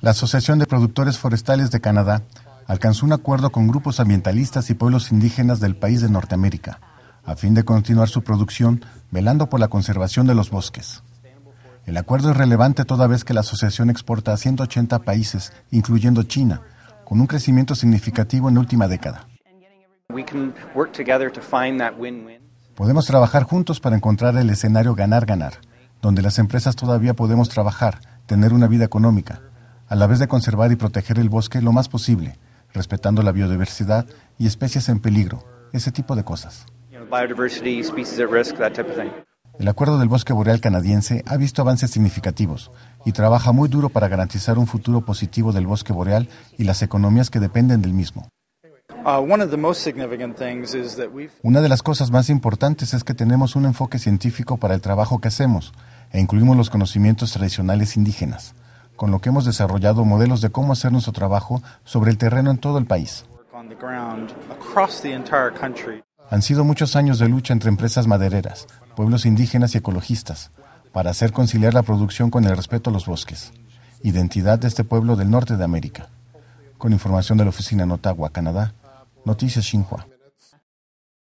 La Asociación de Productores Forestales de Canadá alcanzó un acuerdo con grupos ambientalistas y pueblos indígenas del país de Norteamérica, a fin de continuar su producción, velando por la conservación de los bosques. El acuerdo es relevante toda vez que la asociación exporta a 180 países, incluyendo China, con un crecimiento significativo en la última década. Podemos trabajar juntos para encontrar el escenario ganar-ganar, donde las empresas todavía podemos trabajar, tener una vida económica, a la vez de conservar y proteger el bosque lo más posible, respetando la biodiversidad y especies en peligro, ese tipo de cosas. El acuerdo del bosque boreal canadiense ha visto avances significativos y trabaja muy duro para garantizar un futuro positivo del bosque boreal y las economías que dependen del mismo. Uh, una de las cosas más importantes es que tenemos un enfoque científico para el trabajo que hacemos e incluimos los conocimientos tradicionales indígenas, con lo que hemos desarrollado modelos de cómo hacer nuestro trabajo sobre el terreno en todo el país. Han sido muchos años de lucha entre empresas madereras, pueblos indígenas y ecologistas, para hacer conciliar la producción con el respeto a los bosques, identidad de este pueblo del norte de América. Con información de la oficina en Canadá, Noticias Xinhua.